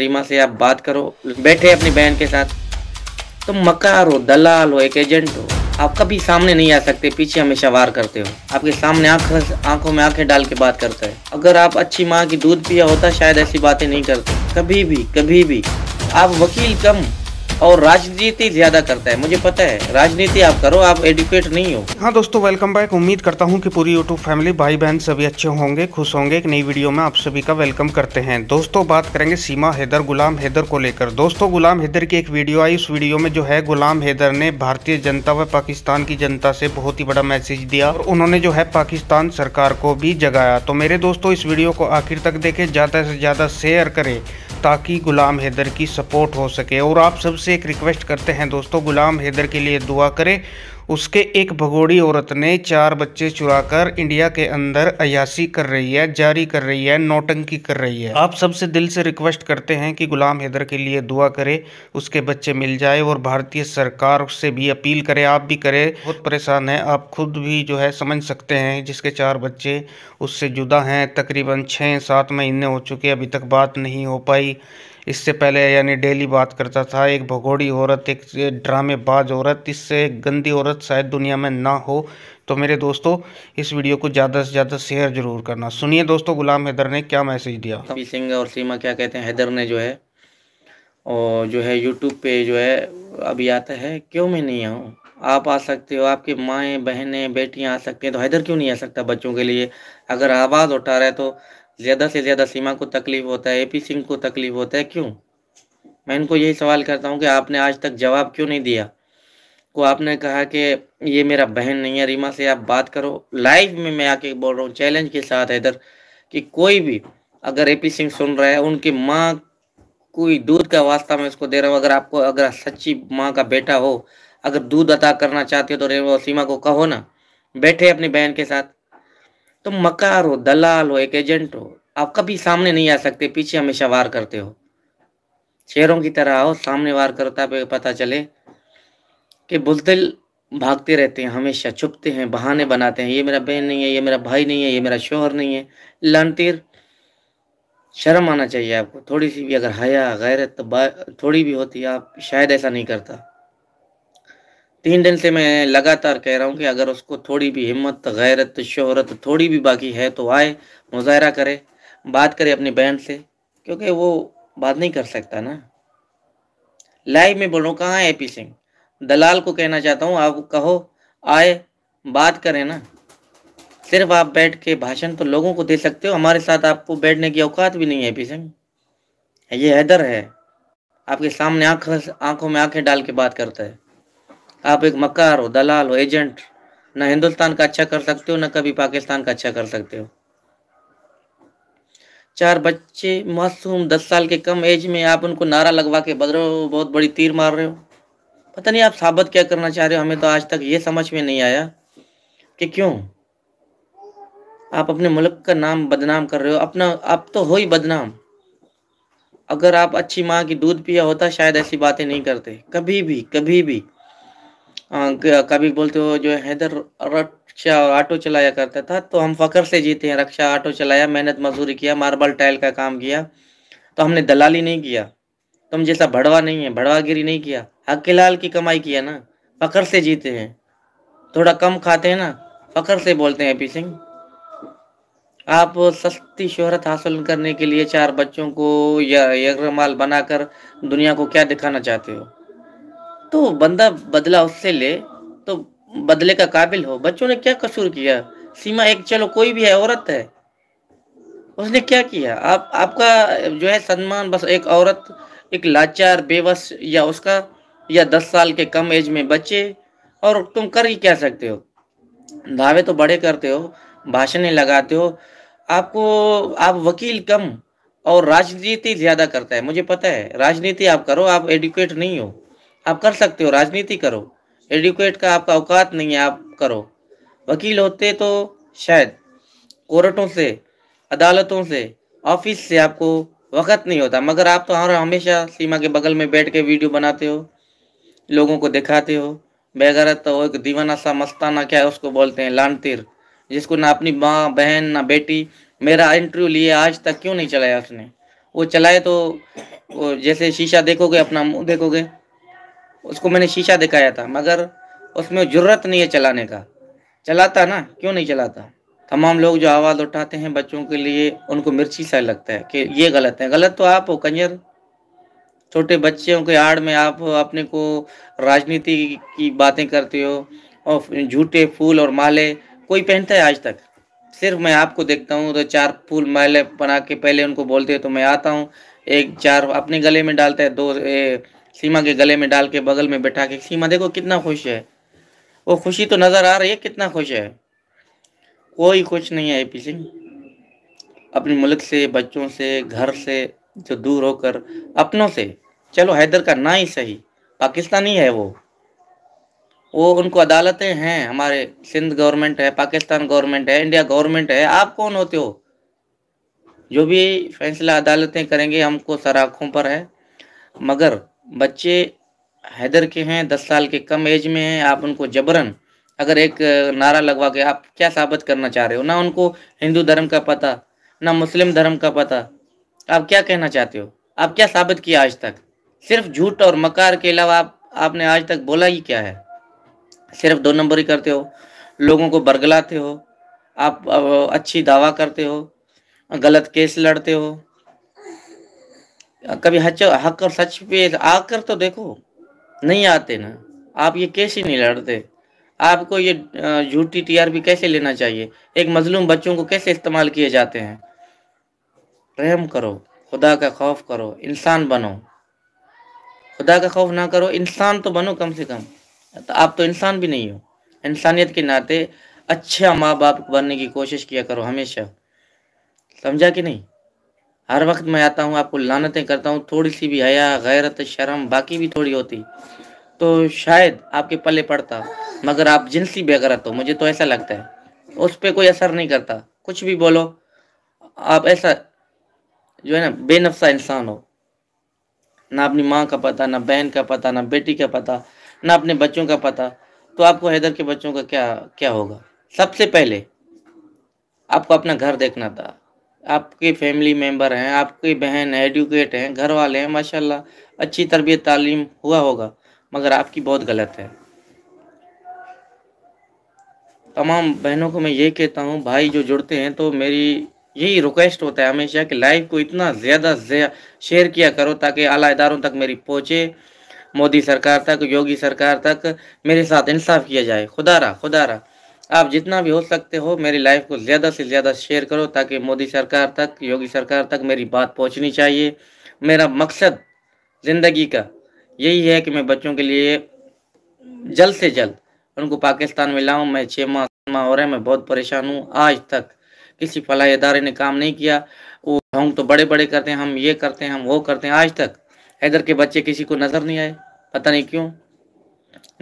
रीमा से आप बात करो बैठे अपनी बहन के साथ तो मकार हो दलाल हो एक एजेंट हो आप कभी सामने नहीं आ सकते पीछे हमेशा वार करते हो आपके सामने आंखों में आंखें डाल के बात करता है अगर आप अच्छी माँ की दूध पिया होता शायद ऐसी बातें नहीं करते कभी भी कभी भी आप वकील कम और राजनीति ज्यादा करता है मुझे पता है राजनीति आप करो आप एडुकेट नहीं हो हाँ दोस्तों वेलकम बैक उम्मीद करता हूँ कि पूरी यूट्यूब फैमिली भाई बहन सभी अच्छे होंगे खुश होंगे एक नई वीडियो में आप सभी का वेलकम करते हैं दोस्तों बात करेंगे सीमा हैदर गुलाम हैदर को लेकर दोस्तों गुलाम हैदर की एक वीडियो आई उस वीडियो में जो है गुलाम हैदर ने भारतीय जनता व पाकिस्तान की जनता से बहुत ही बड़ा मैसेज दिया और उन्होंने जो है पाकिस्तान सरकार को भी जगाया तो मेरे दोस्तों इस वीडियो को आखिर तक देखें ज़्यादा से ज़्यादा शेयर करें ताकि गुलाम हैदर की सपोर्ट हो सके और आप सबसे एक रिक्वेस्ट करते हैं दोस्तों गुलाम हैदर के लिए दुआ करें उसके एक भगोड़ी औरत ने चार बच्चे चुराकर इंडिया के अंदर अयासी कर रही है जारी कर रही है नौटंकी कर रही है आप सबसे दिल से रिक्वेस्ट करते हैं कि गुलाम हैदर के लिए दुआ करें उसके बच्चे मिल जाए और भारतीय सरकार से भी अपील करे आप भी करें बहुत परेशान है आप खुद भी जो है समझ सकते हैं जिसके चार बच्चे उससे जुदा हैं तकरीबन छः सात महीने हो चुके अभी तक बात नहीं हो पाई इससे पहले यानी डेली बात करता था एक भगोड़ी औरत एक ड्रामेबाज औरत इससे गंदी औरत शायद दुनिया में ना हो तो मेरे दोस्तों इस वीडियो को ज़्यादा से ज़्यादा शेयर जरूर करना सुनिए दोस्तों गुलाम हैदर ने क्या मैसेज दिया सिंह और सीमा क्या कहते हैं हैदर ने जो है और जो है यूट्यूब पे जो है अभी आता है क्यों मैं नहीं आऊँ आप आ सकते हो आपकी माएँ बहनें बेटियाँ आ सकती हैं तो हैदर क्यों नहीं आ सकता बच्चों के लिए अगर आवाज़ उठा रहे तो ज़्यादा से ज़्यादा सीमा को तकलीफ होता है ए पी सिंह को तकलीफ होता है क्यों मैं इनको यही सवाल करता हूँ कि आपने आज तक जवाब क्यों नहीं दिया को आपने कहा कि ये मेरा बहन नहीं है रीमा से आप बात करो लाइव में मैं आके बोल रहा हूँ चैलेंज के साथ है इधर कि कोई भी अगर ए पी सिंह सुन रहा है उनकी माँ कोई दूध का वास्ता मैं उसको दे रहा हूँ अगर आपको अगर सच्ची माँ का बेटा हो अगर दूध अदा करना चाहते हो तो रे सीमा को कहो ना बैठे अपनी बहन के साथ तुम तो मकार हो दलाल हो एक एजेंट हो आप कभी सामने नहीं आ सकते पीछे हमेशा वार करते हो शेरों की तरह हो सामने वार करता पे पता चले कि बुजदिल भागते रहते हैं हमेशा छुपते हैं बहाने बनाते हैं ये मेरा बहन नहीं है ये मेरा भाई नहीं है ये मेरा शोहर नहीं है लानतीर शर्म आना चाहिए आपको थोड़ी सी भी अगर हया गैरत तो थोड़ी भी होती आप शायद ऐसा नहीं करता तीन दिन से मैं लगातार कह रहा हूँ कि अगर उसको थोड़ी भी हिम्मत गैरत शहरत थोड़ी भी बाकी है तो आए मुजाहरा करे बात करे अपनी बहन से क्योंकि वो बात नहीं कर सकता ना लाइव में बोल रहा हूँ कहाँ है पी सिंह दलाल को कहना चाहता हूँ आप कहो आए बात करें ना सिर्फ आप बैठ के भाषण तो लोगों को दे सकते हो हमारे साथ आपको बैठने की औकात भी नहीं है पी सिंह ये हैदर है आपके सामने आँख आंखों में आंखें डाल के बात करता है आप एक मकार हो दलाल हो एजेंट ना हिंदुस्तान का अच्छा कर सकते हो ना कभी पाकिस्तान का अच्छा कर सकते हो चार बच्चे मासूम दस साल के कम एज में आप उनको नारा लगवा के बदलो बहुत बड़ी तीर मार रहे हो पता नहीं आप साबित क्या करना चाह रहे हो हमें तो आज तक ये समझ में नहीं आया कि क्यों आप अपने मुल्क का नाम बदनाम कर रहे हो अपना आप तो हो ही बदनाम अगर आप अच्छी माँ की दूध पिया होता शायद ऐसी बातें नहीं करते कभी भी कभी भी कभी बोलते हो जो हैदर रक्षा ऑटो चलाया करता था तो हम फकर से जीते हैं रक्षा ऑटो चलाया मेहनत मजदूरी किया मार्बल टाइल का काम किया तो हमने दलाली नहीं किया तुम जैसा भड़वा नहीं है भड़वागिरी नहीं किया हक लाल की कमाई किया ना फकर से जीते हैं थोड़ा कम खाते हैं ना फकर से बोलते हैं पी सिंह आप सस्ती शोहरत हासिल करने के लिए चार बच्चों को या बनाकर दुनिया को क्या दिखाना चाहते हो तो बंदा बदला उससे ले तो बदले का काबिल हो बच्चों ने क्या कसूर किया सीमा एक चलो कोई भी है औरत है उसने क्या किया आप आपका जो है सम्मान बस एक औरत एक लाचार बेबस या उसका या दस साल के कम एज में बच्चे और तुम कर ही क्या सकते हो दावे तो बड़े करते हो भाषण लगाते हो आपको आप वकील कम और राजनीति ज्यादा करता है मुझे पता है राजनीति आप करो आप एडुकेट नहीं हो आप कर सकते हो राजनीति करो एडुकेट का आपका औकात नहीं है आप करो वकील होते तो शायद कोर्टों से अदालतों से ऑफिस से आपको वक़्त नहीं होता मगर आप तो हर हमेशा सीमा के बगल में बैठ के वीडियो बनाते हो लोगों को दिखाते हो बेगर तो एक दीवाना सा मस्ताना क्या है उसको बोलते हैं तिर जिसको ना अपनी माँ बहन ना बेटी मेरा इंटरव्यू लिए आज तक क्यों नहीं चलाया उसने वो चलाए तो वो जैसे शीशा देखोगे अपना मुंह देखोगे उसको मैंने शीशा दिखाया था मगर उसमें जरूरत नहीं है चलाने का चलाता ना क्यों नहीं चलाता तमाम लोग जो आवाज़ उठाते हैं बच्चों के लिए उनको मिर्ची सा लगता है कि ये गलत है गलत तो आप हो कंजर छोटे बच्चों के आड़ में आप अपने को राजनीति की बातें करते हो और झूठे फूल और माले कोई पहनता है आज तक सिर्फ मैं आपको देखता हूँ तो चार फूल माले बना के पहले उनको बोलते हो तो मैं आता हूँ एक चार अपने गले में डालता है दो ए, सीमा के गले में डाल के बगल में बैठा के सीमा देखो कितना खुश है वो खुशी तो नज़र आ रही है कितना खुश है कोई खुश नहीं है ए पी सिंह अपने मुल्क से बच्चों से घर से जो दूर होकर अपनों से चलो हैदर का ना ही सही पाकिस्तानी है वो वो उनको अदालतें हैं हमारे सिंध गवर्नमेंट है पाकिस्तान गवर्नमेंट है इंडिया गवर्नमेंट है आप कौन होते हो जो भी फैसला अदालतें करेंगे हमको सर आँखों पर है मगर बच्चे हैदर के हैं दस साल के कम एज में हैं आप उनको जबरन अगर एक नारा लगवा के आप क्या साबित करना चाह रहे हो ना उनको हिंदू धर्म का पता ना मुस्लिम धर्म का पता आप क्या कहना चाहते हो आप क्या साबित किया आज तक सिर्फ झूठ और मकार के अलावा आप आपने आज तक बोला ही क्या है सिर्फ दो नंबर ही करते हो लोगों को बरगलाते हो आप अच्छी दावा करते हो गलत केस लड़ते हो कभी हच हक और सच पे आकर तो देखो नहीं आते ना आप ये कैसे नहीं लड़ते आपको ये झूठी टीआरपी कैसे लेना चाहिए एक मजलूम बच्चों को कैसे इस्तेमाल किए जाते हैं प्रेम करो खुदा का खौफ करो इंसान बनो खुदा का खौफ ना करो इंसान तो बनो कम से कम तो आप तो इंसान भी नहीं हो इंसानियत के नाते अच्छा माँ बाप बनने की कोशिश किया करो हमेशा समझा कि नहीं हर वक्त मैं आता हूँ आपको लानतें करता हूँ थोड़ी सी भी हया गैरत शर्म बाकी भी थोड़ी होती तो शायद आपके पले पड़ता मगर आप जिनसी बेगरत हो मुझे तो ऐसा लगता है उस पर कोई असर नहीं करता कुछ भी बोलो आप ऐसा जो है ना बेनफसा इंसान हो ना अपनी माँ का पता ना बहन का पता ना बेटी का पता ना अपने बच्चों का पता तो आपको हैदर के बच्चों का क्या क्या होगा सबसे पहले आपको अपना घर देखना था आपके फैमिली मेम्बर हैं आपकी बहन है एडुकेट हैं घर वाले हैं माशाल्लाह अच्छी तरबियत तालीम हुआ होगा मगर आपकी बहुत गलत है तमाम बहनों को मैं ये कहता हूँ भाई जो जुड़ते हैं तो मेरी यही रिक्वेस्ट होता है हमेशा कि लाइव को इतना ज़्यादा शेयर किया करो ताकि आला इदारों तक मेरी पहुँचे मोदी सरकार तक योगी सरकार तक मेरे साथ इंसाफ किया जाए खुदा रहा खुदा रहा आप जितना भी हो सकते हो मेरी लाइफ को ज़्यादा से ज़्यादा शेयर करो ताकि मोदी सरकार तक योगी सरकार तक मेरी बात पहुंचनी चाहिए मेरा मकसद ज़िंदगी का यही है कि मैं बच्चों के लिए जल्द से जल्द उनको पाकिस्तान में लाऊं मैं छः माह माह हो रहे हैं मैं बहुत परेशान हूँ आज तक किसी फलाई इदारे ने काम नहीं किया वो हम तो बड़े बड़े करते हैं हम ये करते हैं हम वो करते हैं आज तक इधर के बच्चे किसी को नज़र नहीं आए पता नहीं क्यों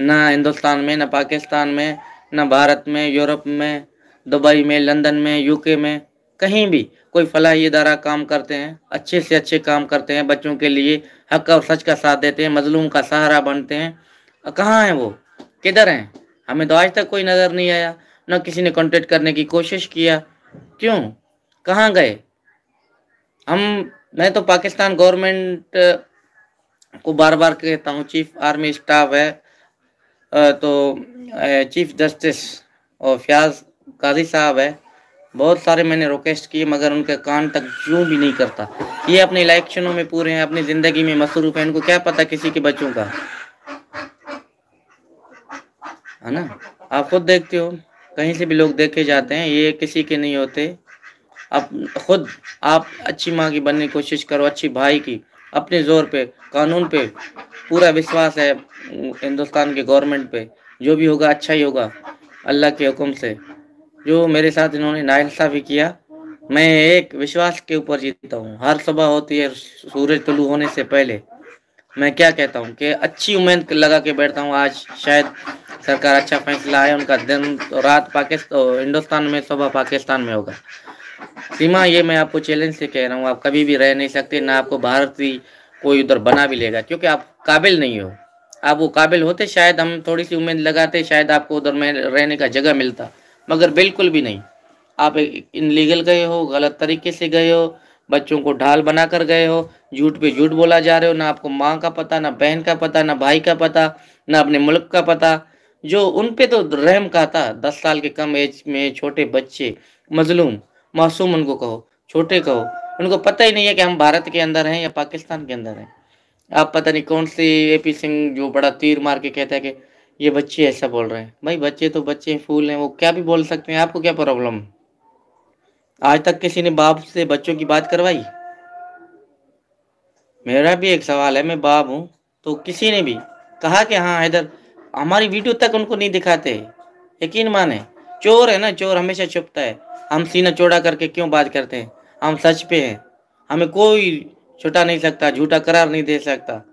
ना हिंदुस्तान में ना पाकिस्तान में न भारत में यूरोप में दुबई में लंदन में यूके में कहीं भी कोई फलाही इदारा काम करते हैं अच्छे से अच्छे काम करते हैं बच्चों के लिए हक और सच का साथ देते हैं मजलूम का सहारा बनते हैं कहाँ हैं वो किधर हैं हमें तो आज तक कोई नज़र नहीं आया ना किसी ने कॉन्टेक्ट करने की कोशिश किया क्यों कहाँ गए हम मैं तो पाकिस्तान गवर्नमेंट को बार बार कहता हूँ चीफ आर्मी स्टाफ है तो चीफ जस्टिस और फयाज काजी साहब है बहुत सारे मैंने रिक्वेस्ट किए मगर उनके कान तक यूँ भी नहीं करता ये अपने इलेक्शनों में पूरे हैं अपनी ज़िंदगी में मसरूफ हैं इनको क्या पता किसी के बच्चों का है ना आप खुद देखते हो कहीं से भी लोग देखे जाते हैं ये किसी के नहीं होते आप खुद आप अच्छी माँ की बनने की कोशिश करो अच्छी भाई की अपने ज़ोर पे कानून पे पूरा विश्वास है हिंदुस्तान के गवर्नमेंट पे जो भी होगा अच्छा ही होगा अल्लाह के हुक्म से जो मेरे साथ इन्होंने भी किया मैं एक विश्वास के ऊपर जीतता हूँ हर सुबह होती है सूरज तुलू होने से पहले मैं क्या कहता हूँ कि अच्छी उम्मीद लगा के बैठता हूँ आज शायद सरकार अच्छा फैसला आए उनका दिन तो रात पाकिस्तान हिंदुस्तान में सुबह पाकिस्तान में होगा सीमा ये मैं आपको चैलेंज से कह रहा हूँ आप कभी भी रह नहीं सकते ना आपको भारतीय कोई उधर बना भी लेगा क्योंकि आप काबिल नहीं हो आप वो काबिल होते शायद हम थोड़ी सी उम्मीद लगाते शायद आपको उधर में रहने का जगह मिलता मगर बिल्कुल भी नहीं आप इनलीगल गए हो गलत तरीके से गए हो बच्चों को ढाल बना कर गए हो झूठ पे झूठ बोला जा रहे हो ना आपको माँ का पता ना बहन का पता ना भाई का पता ना अपने मुल्क का पता जो उन पे तो रहम का था दस साल के कम एज में छोटे बच्चे मजलूम मासूम उनको कहो छोटे कहो उनको पता ही नहीं है कि हम भारत के अंदर हैं या पाकिस्तान के अंदर हैं आप पता नहीं कौन सी ए पी सिंह जो बड़ा तीर मार के कहता है कि ये बच्चे ऐसा बोल रहे हैं भाई बच्चे तो बच्चे फूल हैं वो क्या भी बोल सकते हैं आपको क्या प्रॉब्लम आज तक किसी ने बाप से बच्चों की बात करवाई मेरा भी एक सवाल है मैं बाप हूँ तो किसी ने भी कहा कि हाँ हैदर हमारी वीडियो तक उनको नहीं दिखाते यकीन माने चोर है ना चोर हमेशा छुपता है हम सीना चौड़ा करके क्यों बात करते हैं हम सच पे हैं हमें कोई छुटा नहीं सकता झूठा करार नहीं दे सकता